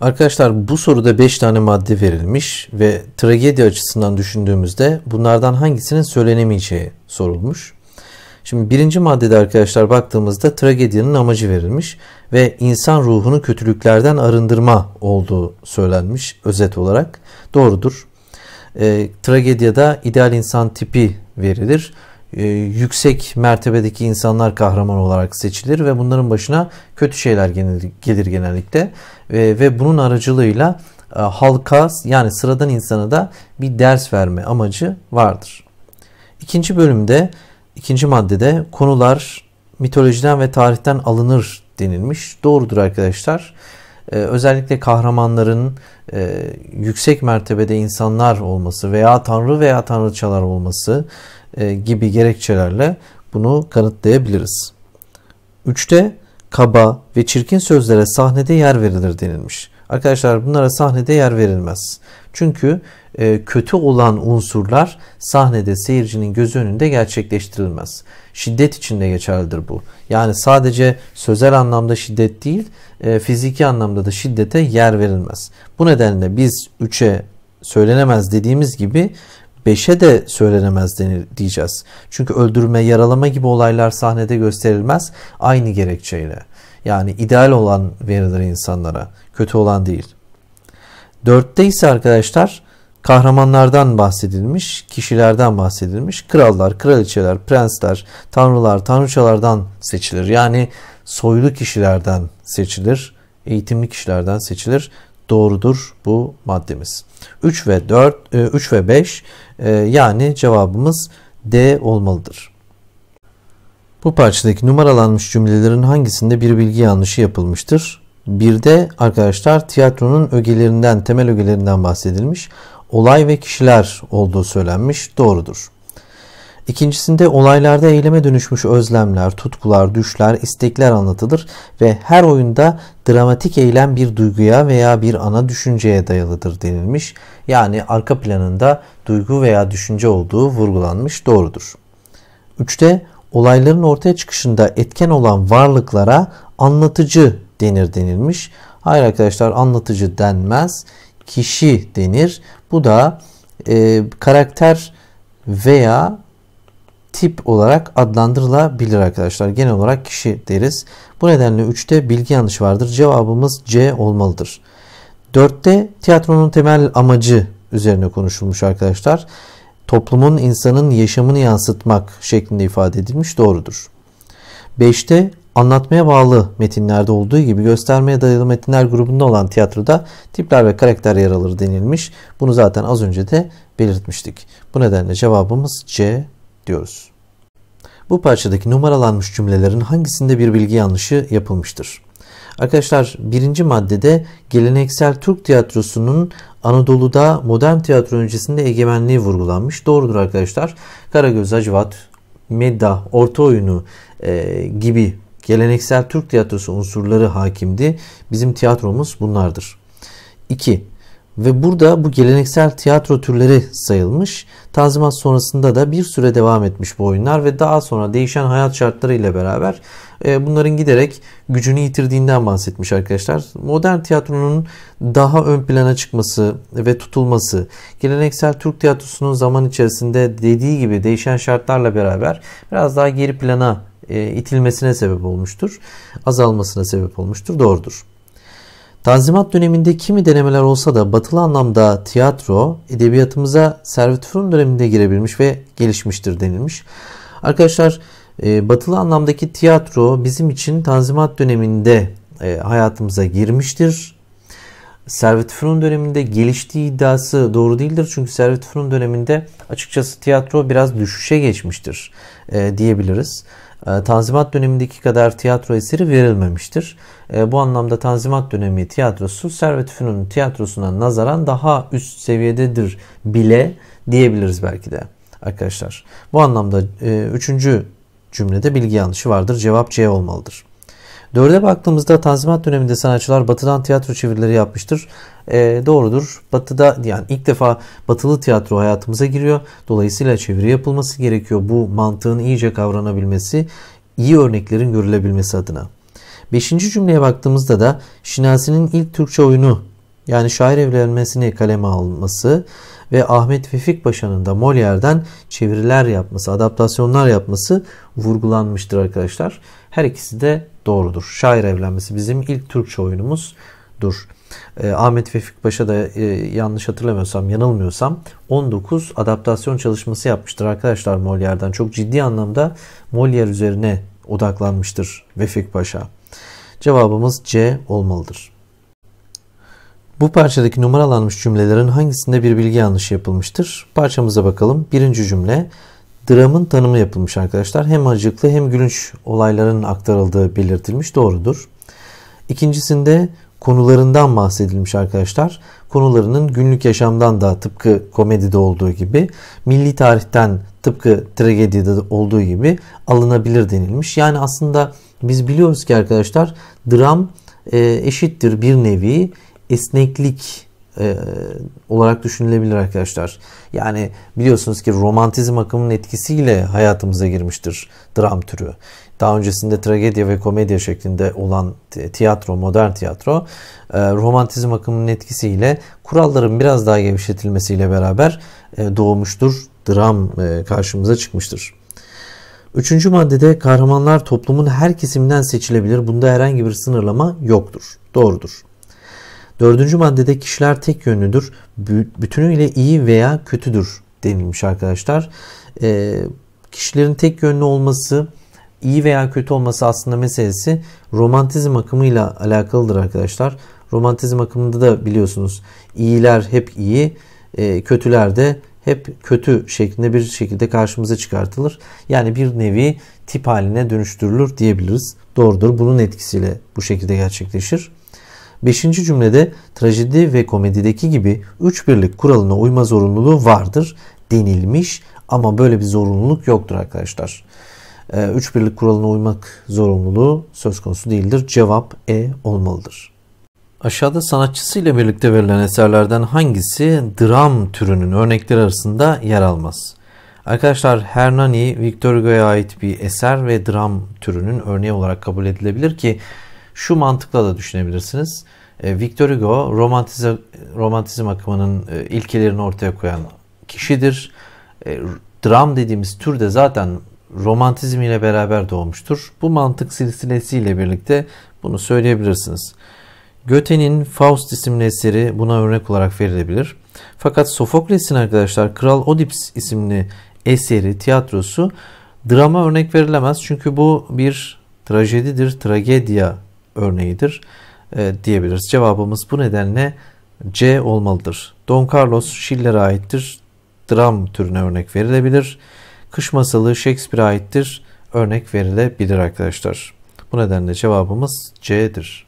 Arkadaşlar bu soruda 5 tane madde verilmiş ve tragedi açısından düşündüğümüzde bunlardan hangisinin söylenemeyeceği sorulmuş. Şimdi birinci maddede arkadaşlar baktığımızda tragedinin amacı verilmiş ve insan ruhunu kötülüklerden arındırma olduğu söylenmiş özet olarak. Doğrudur. E, ee, tragediyada ideal insan tipi verilir e, yüksek mertebedeki insanlar kahraman olarak seçilir ve bunların başına kötü şeyler gelir, gelir genellikle e, ve bunun aracılığıyla e, halka yani sıradan insana da bir ders verme amacı vardır. İkinci bölümde, ikinci maddede konular mitolojiden ve tarihten alınır denilmiş. Doğrudur arkadaşlar. Ee, özellikle kahramanların e, yüksek mertebede insanlar olması veya tanrı veya tanrıçalar olması e, gibi gerekçelerle bunu kanıtlayabiliriz. Üçte kaba ve çirkin sözlere sahnede yer verilir denilmiş. Arkadaşlar bunlara sahnede yer verilmez. Çünkü e, kötü olan unsurlar sahnede seyircinin göz önünde gerçekleştirilmez. Şiddet içinde geçerlidir bu. Yani sadece sözel anlamda şiddet değil, e, fiziki anlamda da şiddete yer verilmez. Bu nedenle biz üçe söylenemez dediğimiz gibi Beşe de söylenemez denir diyeceğiz. Çünkü öldürme, yaralama gibi olaylar sahnede gösterilmez aynı gerekçeyle. Yani ideal olan verilir insanlara, kötü olan değil. Dörtte ise arkadaşlar kahramanlardan bahsedilmiş, kişilerden bahsedilmiş. Krallar, kraliçeler, prensler, tanrılar, tanrıçalardan seçilir. Yani soylu kişilerden seçilir, eğitimli kişilerden seçilir doğrudur bu maddemiz. 3 ve 4 3 e, ve 5 e, yani cevabımız D olmalıdır. Bu parçadaki numaralanmış cümlelerin hangisinde bir bilgi yanlışı yapılmıştır? Bir de arkadaşlar tiyatronun ögelerinden, temel ögelerinden bahsedilmiş. Olay ve kişiler olduğu söylenmiş. Doğrudur. İkincisinde olaylarda eyleme dönüşmüş özlemler, tutkular, düşler, istekler anlatılır ve her oyunda dramatik eylem bir duyguya veya bir ana düşünceye dayalıdır denilmiş. Yani arka planında duygu veya düşünce olduğu vurgulanmış doğrudur. Üçte olayların ortaya çıkışında etken olan varlıklara anlatıcı denir denilmiş. Hayır arkadaşlar anlatıcı denmez. Kişi denir. Bu da e, karakter veya tip olarak adlandırılabilir arkadaşlar. Genel olarak kişi deriz. Bu nedenle 3'te bilgi yanlış vardır. Cevabımız C olmalıdır. 4'te tiyatronun temel amacı üzerine konuşulmuş arkadaşlar. Toplumun insanın yaşamını yansıtmak şeklinde ifade edilmiş doğrudur. 5'te anlatmaya bağlı metinlerde olduğu gibi göstermeye dayalı metinler grubunda olan tiyatroda tipler ve karakter yer alır denilmiş. Bunu zaten az önce de belirtmiştik. Bu nedenle cevabımız C diyoruz. Bu parçadaki numaralanmış cümlelerin hangisinde bir bilgi yanlışı yapılmıştır? Arkadaşlar birinci maddede geleneksel Türk tiyatrosunun Anadolu'da modern tiyatro öncesinde egemenliği vurgulanmış. Doğrudur arkadaşlar. Karagöz, Hacivat, Medda, Orta Oyunu e, gibi geleneksel Türk tiyatrosu unsurları hakimdi. Bizim tiyatromuz bunlardır. 2. Ve burada bu geleneksel tiyatro türleri sayılmış. Tanzimat sonrasında da bir süre devam etmiş bu oyunlar ve daha sonra değişen hayat şartları ile beraber e, bunların giderek gücünü yitirdiğinden bahsetmiş arkadaşlar. Modern tiyatronun daha ön plana çıkması ve tutulması, geleneksel Türk tiyatrosunun zaman içerisinde dediği gibi değişen şartlarla beraber biraz daha geri plana e, itilmesine sebep olmuştur. Azalmasına sebep olmuştur. Doğrudur. Tanzimat döneminde kimi denemeler olsa da batılı anlamda tiyatro edebiyatımıza Servet Fırum döneminde girebilmiş ve gelişmiştir denilmiş. Arkadaşlar e, batılı anlamdaki tiyatro bizim için Tanzimat döneminde e, hayatımıza girmiştir. Servet Fünun döneminde geliştiği iddiası doğru değildir. Çünkü Servet Fünun döneminde açıkçası tiyatro biraz düşüşe geçmiştir e, diyebiliriz. Ee, Tanzimat dönemindeki kadar tiyatro eseri verilmemiştir. Ee, bu anlamda Tanzimat dönemi tiyatrosu Servet Fünun'un tiyatrosuna nazaran daha üst seviyededir bile diyebiliriz belki de arkadaşlar. Bu anlamda e, üçüncü cümlede bilgi yanlışı vardır. Cevap C olmalıdır. Dörde baktığımızda Tanzimat döneminde sanatçılar batıdan tiyatro çevirileri yapmıştır. E, doğrudur. Batıda yani ilk defa batılı tiyatro hayatımıza giriyor. Dolayısıyla çeviri yapılması gerekiyor. Bu mantığın iyice kavranabilmesi, iyi örneklerin görülebilmesi adına. Beşinci cümleye baktığımızda da Şinasi'nin ilk Türkçe oyunu yani şair evlenmesini kaleme alması ve Ahmet Vefik Paşa'nın da Molière'den çeviriler yapması, adaptasyonlar yapması vurgulanmıştır arkadaşlar. Her ikisi de doğrudur. Şair evlenmesi bizim ilk Türkçe oyunumuzdur. E, Ahmet Vefik Paşa da e, yanlış hatırlamıyorsam, yanılmıyorsam 19 adaptasyon çalışması yapmıştır arkadaşlar Molière'den. Çok ciddi anlamda Molière üzerine odaklanmıştır Vefik Paşa. Cevabımız C olmalıdır. Bu parçadaki numaralanmış cümlelerin hangisinde bir bilgi yanlışı yapılmıştır? Parçamıza bakalım. Birinci cümle Dramın tanımı yapılmış arkadaşlar. Hem acıklı hem gülünç olayların aktarıldığı belirtilmiş doğrudur. İkincisinde konularından bahsedilmiş arkadaşlar. Konularının günlük yaşamdan da tıpkı komedide olduğu gibi, milli tarihten tıpkı tragedide olduğu gibi alınabilir denilmiş. Yani aslında biz biliyoruz ki arkadaşlar dram e, eşittir bir nevi esneklik e, olarak düşünülebilir arkadaşlar. Yani biliyorsunuz ki romantizm akımının etkisiyle hayatımıza girmiştir dram türü. Daha öncesinde tragedya ve komedya şeklinde olan tiyatro, modern tiyatro e, romantizm akımının etkisiyle kuralların biraz daha gevşetilmesiyle beraber e, doğmuştur. Dram e, karşımıza çıkmıştır. Üçüncü maddede kahramanlar toplumun her kesiminden seçilebilir. Bunda herhangi bir sınırlama yoktur. Doğrudur. Dördüncü maddede kişiler tek yönlüdür. Bütünüyle iyi veya kötüdür denilmiş arkadaşlar. E, kişilerin tek yönlü olması iyi veya kötü olması aslında meselesi romantizm akımıyla alakalıdır arkadaşlar. Romantizm akımında da biliyorsunuz iyiler hep iyi, e, kötüler de hep kötü şeklinde bir şekilde karşımıza çıkartılır. Yani bir nevi tip haline dönüştürülür diyebiliriz. Doğrudur. Bunun etkisiyle bu şekilde gerçekleşir. Beşinci cümlede trajedi ve komedideki gibi üç birlik kuralına uyma zorunluluğu vardır denilmiş ama böyle bir zorunluluk yoktur arkadaşlar. E, üç birlik kuralına uymak zorunluluğu söz konusu değildir. Cevap E olmalıdır. Aşağıda sanatçısıyla birlikte verilen eserlerden hangisi dram türünün örnekleri arasında yer almaz? Arkadaşlar Hernani, Victor Hugo'ya ait bir eser ve dram türünün örneği olarak kabul edilebilir ki şu mantıkla da düşünebilirsiniz. E, Victor Hugo romantizm, romantizm akımının e, ilkelerini ortaya koyan kişidir. E, dram dediğimiz tür de zaten romantizm ile beraber doğmuştur. Bu mantık silsilesiyle birlikte bunu söyleyebilirsiniz. Göte'nin Faust isimli eseri buna örnek olarak verilebilir. Fakat Sofokles'in arkadaşlar Kral Odips isimli eseri, tiyatrosu drama örnek verilemez. Çünkü bu bir trajedidir, tragedya örneğidir e, diyebiliriz. Cevabımız bu nedenle C olmalıdır. Don Carlos Schiller'e aittir. Dram türüne örnek verilebilir. Kış masalı Shakespeare'e aittir. Örnek verilebilir arkadaşlar. Bu nedenle cevabımız C'dir.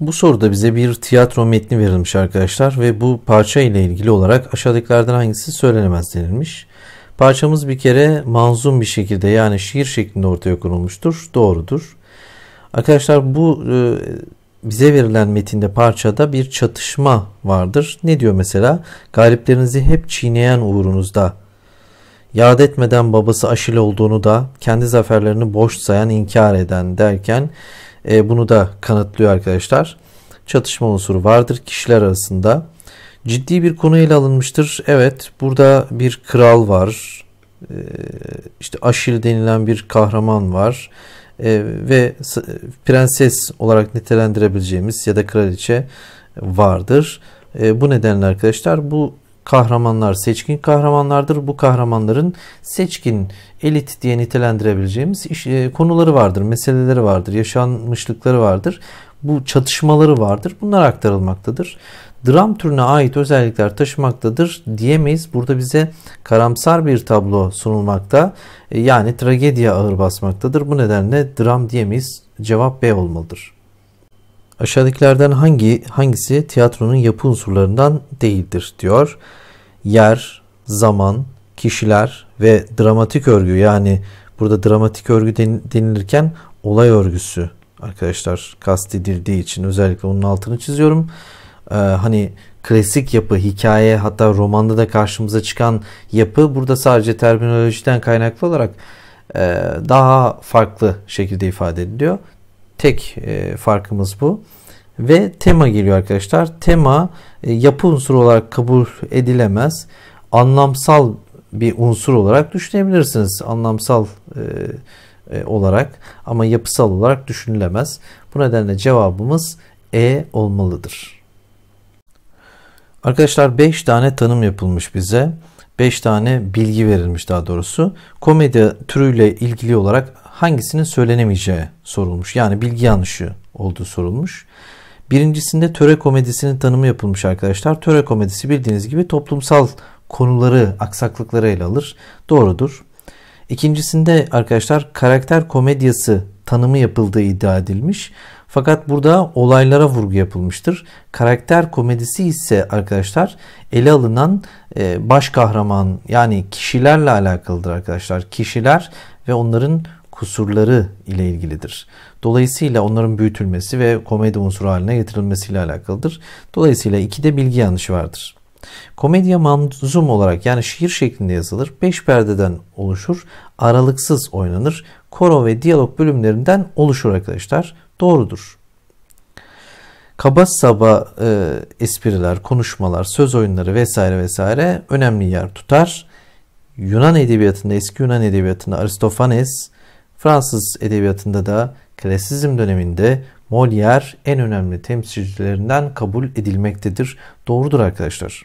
Bu soruda bize bir tiyatro metni verilmiş arkadaşlar ve bu parça ile ilgili olarak aşağıdakilerden hangisi söylenemez denilmiş. Parçamız bir kere manzum bir şekilde yani şiir şeklinde ortaya konulmuştur. Doğrudur. Arkadaşlar bu e, bize verilen metinde parçada bir çatışma vardır. Ne diyor mesela? Galiplerinizi hep çiğneyen uğrunuzda. Yad etmeden babası Aşil olduğunu da kendi zaferlerini boş sayan inkar eden derken e, bunu da kanıtlıyor arkadaşlar. Çatışma unsuru vardır kişiler arasında. Ciddi bir konu ele alınmıştır. Evet burada bir kral var. E, işte Aşil denilen bir kahraman var e, ve prenses olarak nitelendirebileceğimiz ya da kraliçe vardır. E, bu nedenle arkadaşlar bu kahramanlar seçkin kahramanlardır. Bu kahramanların seçkin elit diye nitelendirebileceğimiz iş, e, konuları vardır, meseleleri vardır, yaşanmışlıkları vardır. Bu çatışmaları vardır. Bunlar aktarılmaktadır dram türüne ait özellikler taşımaktadır diyemeyiz. Burada bize karamsar bir tablo sunulmakta e, yani tragediye ağır basmaktadır. Bu nedenle dram diyemeyiz. Cevap B olmalıdır. Aşağıdakilerden hangi hangisi tiyatronun yapı unsurlarından değildir diyor. Yer, zaman, kişiler ve dramatik örgü yani burada dramatik örgü denilirken olay örgüsü arkadaşlar kastedildiği için özellikle onun altını çiziyorum e, hani klasik yapı, hikaye hatta romanda da karşımıza çıkan yapı burada sadece terminolojiden kaynaklı olarak e, daha farklı şekilde ifade ediliyor. Tek e, farkımız bu. Ve tema geliyor arkadaşlar. Tema e, yapı unsuru olarak kabul edilemez. Anlamsal bir unsur olarak düşünebilirsiniz. Anlamsal e, e, olarak ama yapısal olarak düşünülemez. Bu nedenle cevabımız E olmalıdır. Arkadaşlar 5 tane tanım yapılmış bize. 5 tane bilgi verilmiş daha doğrusu. Komedi türüyle ilgili olarak hangisinin söylenemeyeceği sorulmuş. Yani bilgi yanlışı olduğu sorulmuş. Birincisinde töre komedisinin tanımı yapılmış arkadaşlar. Töre komedisi bildiğiniz gibi toplumsal konuları, aksaklıkları ele alır. Doğrudur. İkincisinde arkadaşlar karakter komedyası tanımı yapıldığı iddia edilmiş. Fakat burada olaylara vurgu yapılmıştır. Karakter komedisi ise arkadaşlar ele alınan e, baş kahraman yani kişilerle alakalıdır arkadaşlar. Kişiler ve onların kusurları ile ilgilidir. Dolayısıyla onların büyütülmesi ve komedi unsuru haline getirilmesiyle alakalıdır. Dolayısıyla iki de bilgi yanlışı vardır. Komedya manzum olarak yani şiir şeklinde yazılır. Beş perdeden oluşur. Aralıksız oynanır. Koro ve diyalog bölümlerinden oluşur arkadaşlar. Doğrudur. Kaba saba e, espriler, konuşmalar, söz oyunları vesaire vesaire önemli yer tutar. Yunan edebiyatında, eski Yunan edebiyatında Aristofanes, Fransız edebiyatında da klasizm döneminde Molière en önemli temsilcilerinden kabul edilmektedir. Doğrudur arkadaşlar.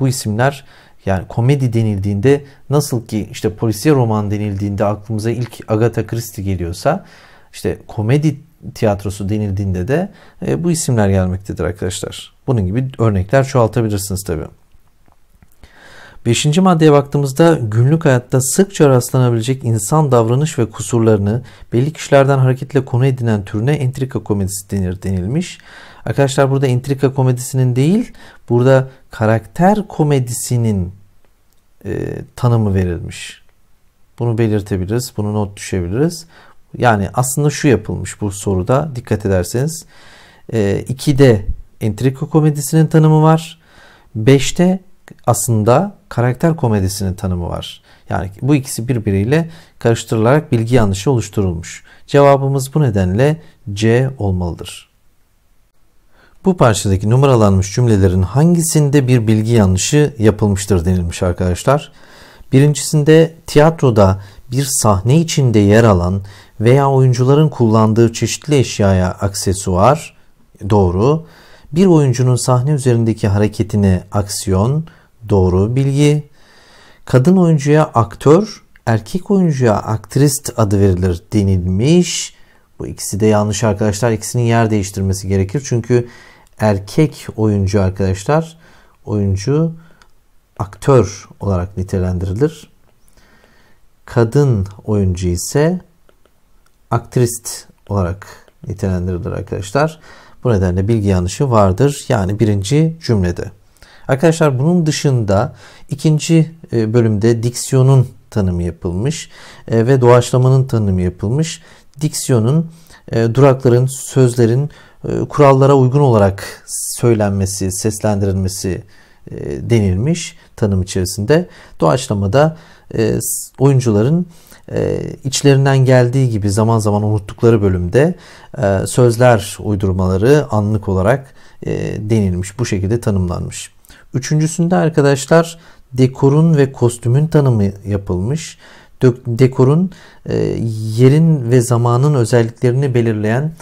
Bu isimler yani komedi denildiğinde nasıl ki işte polisiye roman denildiğinde aklımıza ilk Agatha Christie geliyorsa işte komedi tiyatrosu denildiğinde de e, bu isimler gelmektedir arkadaşlar. Bunun gibi örnekler çoğaltabilirsiniz tabii. Beşinci maddeye baktığımızda günlük hayatta sıkça rastlanabilecek insan davranış ve kusurlarını belli kişilerden hareketle konu edinen türüne entrika komedisi denir denilmiş. Arkadaşlar burada entrika komedisinin değil burada karakter komedisinin e, tanımı verilmiş. Bunu belirtebiliriz. Bunu not düşebiliriz. Yani aslında şu yapılmış bu soruda dikkat ederseniz. E, 2'de entrika komedisinin tanımı var. 5'te aslında karakter komedisinin tanımı var. Yani bu ikisi birbiriyle karıştırılarak bilgi yanlışı oluşturulmuş. Cevabımız bu nedenle C olmalıdır. Bu parçadaki numaralanmış cümlelerin hangisinde bir bilgi yanlışı yapılmıştır denilmiş arkadaşlar. Birincisinde tiyatroda bir sahne içinde yer alan veya oyuncuların kullandığı çeşitli eşyaya aksesuar doğru bir oyuncunun sahne üzerindeki hareketine aksiyon, doğru bilgi, kadın oyuncuya aktör, erkek oyuncuya aktrist adı verilir denilmiş. Bu ikisi de yanlış arkadaşlar. İkisinin yer değiştirmesi gerekir. Çünkü erkek oyuncu arkadaşlar oyuncu aktör olarak nitelendirilir. Kadın oyuncu ise aktrist olarak nitelendirilir arkadaşlar. Bu nedenle bilgi yanlışı vardır. Yani birinci cümlede. Arkadaşlar bunun dışında ikinci e, bölümde diksiyonun tanımı yapılmış e, ve doğaçlamanın tanımı yapılmış. Diksiyonun e, durakların, sözlerin kurallara uygun olarak söylenmesi, seslendirilmesi denilmiş tanım içerisinde. Doğaçlamada oyuncuların e, içlerinden geldiği gibi zaman zaman unuttukları bölümde e, sözler uydurmaları anlık olarak e, denilmiş. Bu şekilde tanımlanmış. Üçüncüsünde arkadaşlar dekorun ve kostümün tanımı yapılmış. Dekorun e, yerin ve zamanın özelliklerini belirleyen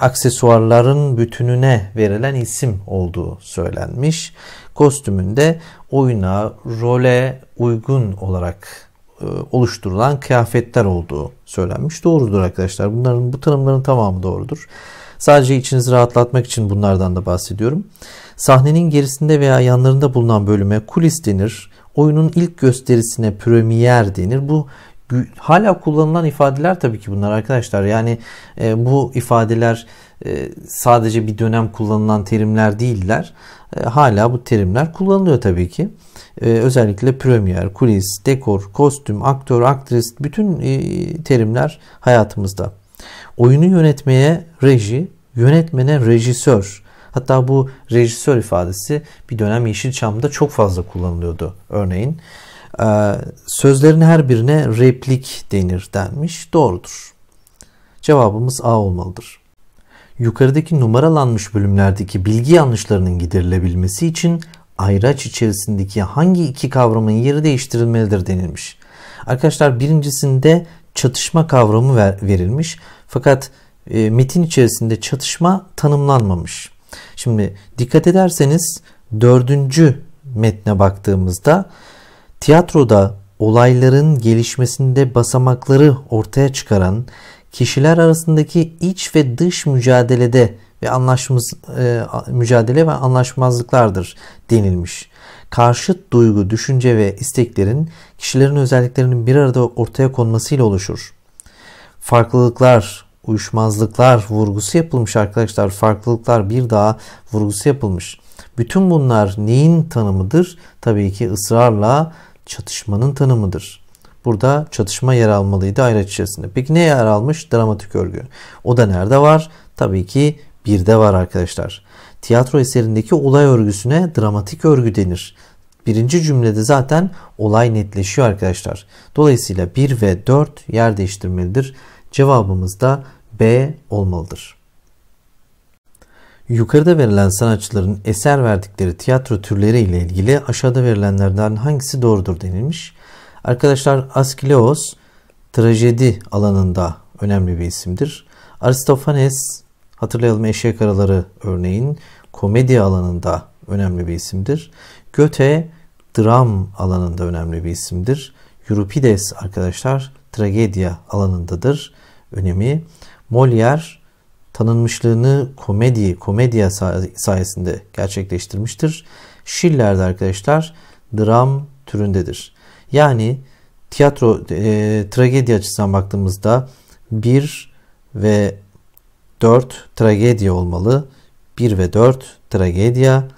aksesuarların bütününe verilen isim olduğu söylenmiş. Kostümün de oyuna, role uygun olarak e, oluşturulan kıyafetler olduğu söylenmiş. Doğrudur arkadaşlar. Bunların bu tanımların tamamı doğrudur. Sadece içinizi rahatlatmak için bunlardan da bahsediyorum. Sahnenin gerisinde veya yanlarında bulunan bölüme kulis denir. Oyunun ilk gösterisine premier denir. Bu hala kullanılan ifadeler tabii ki bunlar arkadaşlar. Yani e, bu ifadeler ee, sadece bir dönem kullanılan terimler değiller. Ee, hala bu terimler kullanılıyor tabii ki. Ee, özellikle premier, kulis, dekor, kostüm, aktör, aktris bütün e, terimler hayatımızda. Oyunu yönetmeye reji, yönetmene rejisör. Hatta bu rejisör ifadesi bir dönem Yeşilçam'da çok fazla kullanılıyordu örneğin. Sözlerin her birine replik denir denmiş. Doğrudur. Cevabımız A olmalıdır yukarıdaki numaralanmış bölümlerdeki bilgi yanlışlarının giderilebilmesi için ayraç içerisindeki hangi iki kavramın yeri değiştirilmelidir denilmiş. Arkadaşlar birincisinde çatışma kavramı ver, verilmiş fakat e, metin içerisinde çatışma tanımlanmamış. Şimdi dikkat ederseniz dördüncü metne baktığımızda tiyatroda olayların gelişmesinde basamakları ortaya çıkaran kişiler arasındaki iç ve dış mücadelede ve anlaşmaz e, mücadele ve anlaşmazlıklardır denilmiş. Karşıt duygu, düşünce ve isteklerin kişilerin özelliklerinin bir arada ortaya konmasıyla oluşur. Farklılıklar, uyuşmazlıklar vurgusu yapılmış arkadaşlar. Farklılıklar bir daha vurgusu yapılmış. Bütün bunlar neyin tanımıdır? Tabii ki ısrarla çatışmanın tanımıdır. Burada çatışma yer almalıydı ayraç içerisinde. Peki ne yer almış? Dramatik örgü. O da nerede var? Tabii ki bir de var arkadaşlar. Tiyatro eserindeki olay örgüsüne dramatik örgü denir. Birinci cümlede zaten olay netleşiyor arkadaşlar. Dolayısıyla 1 ve 4 yer değiştirmelidir. Cevabımız da B olmalıdır. Yukarıda verilen sanatçıların eser verdikleri tiyatro türleri ile ilgili aşağıda verilenlerden hangisi doğrudur denilmiş. Arkadaşlar Askleos trajedi alanında önemli bir isimdir. Aristofanes hatırlayalım eşek araları örneğin komedi alanında önemli bir isimdir. Göte dram alanında önemli bir isimdir. Euripides arkadaşlar tragedya alanındadır önemi. Molière tanınmışlığını komedi, komedya sayesinde gerçekleştirmiştir. Schiller de arkadaşlar dram türündedir. Yani tiyatro e, tragedi açısından baktığımızda 1 ve 4 tragedya olmalı. 1 ve 4 tragedya.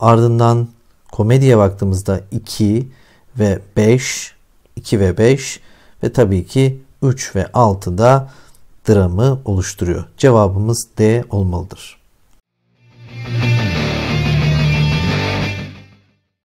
Ardından komediye baktığımızda 2 ve 5, 2 ve 5 ve tabii ki 3 ve 6 da dramı oluşturuyor. Cevabımız D olmalıdır. Müzik